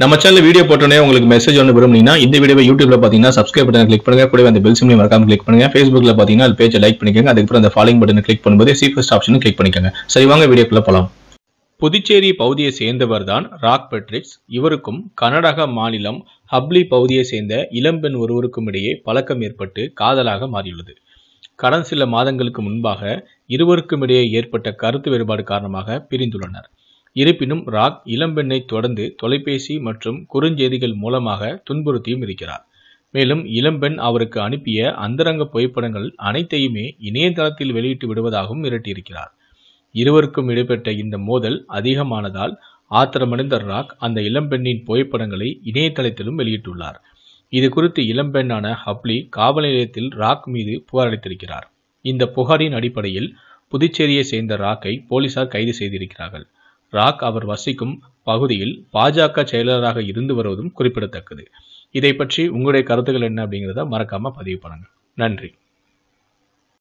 நம்ம channel video போட்டோன்னே உங்களுக்கு மெசேஜ் ஒன்று விரும்புனீங்கன்னா இந்த வீடியோ யூடியூப்ல பார்த்தீங்கன்னா சப்ஸ்கிரைப் பட்டன் கிளிக் பண்ணுங்க கூட அந்த பெல் சிம்லையும் மறக்காம கிளிக் பண்ணுங்க ஃபேஸ்புக்ல பார்த்தீங்கன்னா அது பேஜை லைக் பண்ணிக்கோங்க அதுக்கப்புறம் அந்த ஃபாலோ பட்டன் கிளிக் பண்ணும்போது சீஃபஸ்ட் ஆப்ஷன் கிளிக் பண்ணிக்கோங்க சரி வாங்க வீடியோக்குள்ள போகலாம் புதுச்சேரி பகுதியை சேர்ந்தவர் தான் ராக் பெட்ரிக்ஸ் இவருக்கும் கனடக மாநிலம் ஹப்ளி பகுதியை சேர்ந்த இளம்பெண் ஒருவருக்கும் இடையே பழக்கம் ஏற்பட்டு காதலாக மாறியுள்ளது கடந்த சில மாதங்களுக்கு முன்பாக இருவருக்கும் இடையே ஏற்பட்ட கருத்து வேறுபாடு காரணமாக பிரிந்துள்ளனர் இருப்பினும் ராக் இளம்பெண்ணை தொடர்ந்து தொலைபேசி மற்றும் குறுஞ்செய்திகள் மூலமாக துன்புறுத்தியும் இருக்கிறார் மேலும் இளம்பெண் அவருக்கு அனுப்பிய அந்தரங்க புகைப்படங்கள் அனைத்தையுமே இணையதளத்தில் வெளியிட்டு விடுவதாகவும் மிரட்டியிருக்கிறார் இருவருக்கும் இடைப்பட்ட இந்த மோதல் அதிகமானதால் ஆத்திரமடைந்த ராக் அந்த இளம்பெண்ணின் புகைப்படங்களை இணையதளத்திலும் வெளியிட்டுள்ளார் இது குறித்து இளம்பெண்ணான ஹப்ளி காவல் நிலையத்தில் ராக் மீது புகார் அளித்திருக்கிறார் இந்த புகாரின் அடிப்படையில் புதுச்சேரியை சேர்ந்த ராக்கை போலீசார் கைது செய்திருக்கிறார்கள் ராக் அவர் வசிக்கும் பகுதியில் பாஜக செயலராக இருந்து வருவதும் குறிப்பிடத்தக்கது இதை பற்றி உங்களுடைய கருத்துக்கள் என்ன அப்படிங்கிறத மறக்காமல் பதிவு பண்ணுங்கள் நன்றி